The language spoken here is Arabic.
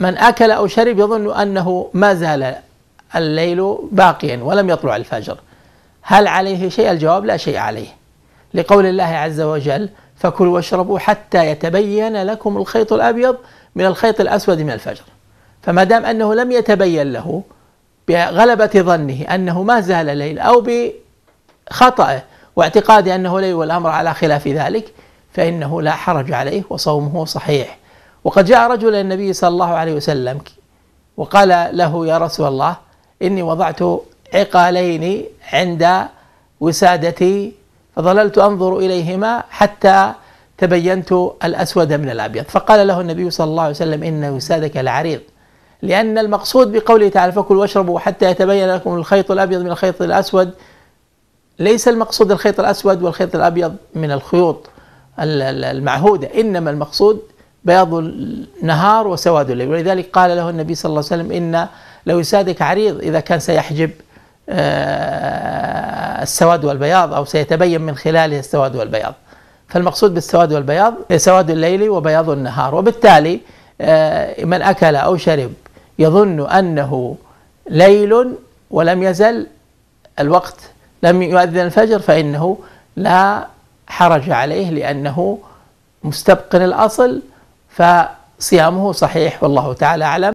من أكل أو شرب يظن أنه ما زال الليل باقيا ولم يطلع الفجر هل عليه شيء الجواب لا شيء عليه لقول الله عز وجل فكلوا واشربوا حتى يتبين لكم الخيط الأبيض من الخيط الأسود من الفجر فما دام أنه لم يتبين له بغلبة ظنه أنه ما زال ليل أو بخطأه واعتقاده أنه ليل والأمر على خلاف ذلك فإنه لا حرج عليه وصومه صحيح وقد جاء رجل الى النبي صلى الله عليه وسلم وقال له يا رسول الله اني وضعت عقالين عند وسادتي فظللت انظر اليهما حتى تبينت الاسود من الابيض فقال له النبي صلى الله عليه وسلم ان وسادك لعريض لان المقصود بقوله تعالى فكلوا واشربوا حتى يتبين لكم الخيط الابيض من الخيط الاسود ليس المقصود الخيط الاسود والخيط الابيض من الخيوط المعهوده انما المقصود بياض النهار وسواد الليل ولذلك قال له النبي صلى الله عليه وسلم إن لوسادك عريض إذا كان سيحجب آه، السواد والبياض أو سيتبين من خلاله السواد والبياض فالمقصود بالسواد والبياض سواد الليل وبياض النهار وبالتالي آه، من أكل أو شرب يظن أنه ليل ولم يزل الوقت لم يؤذن الفجر فإنه لا حرج عليه لأنه مستبق الأصل فصيامه صحيح والله تعالى أعلم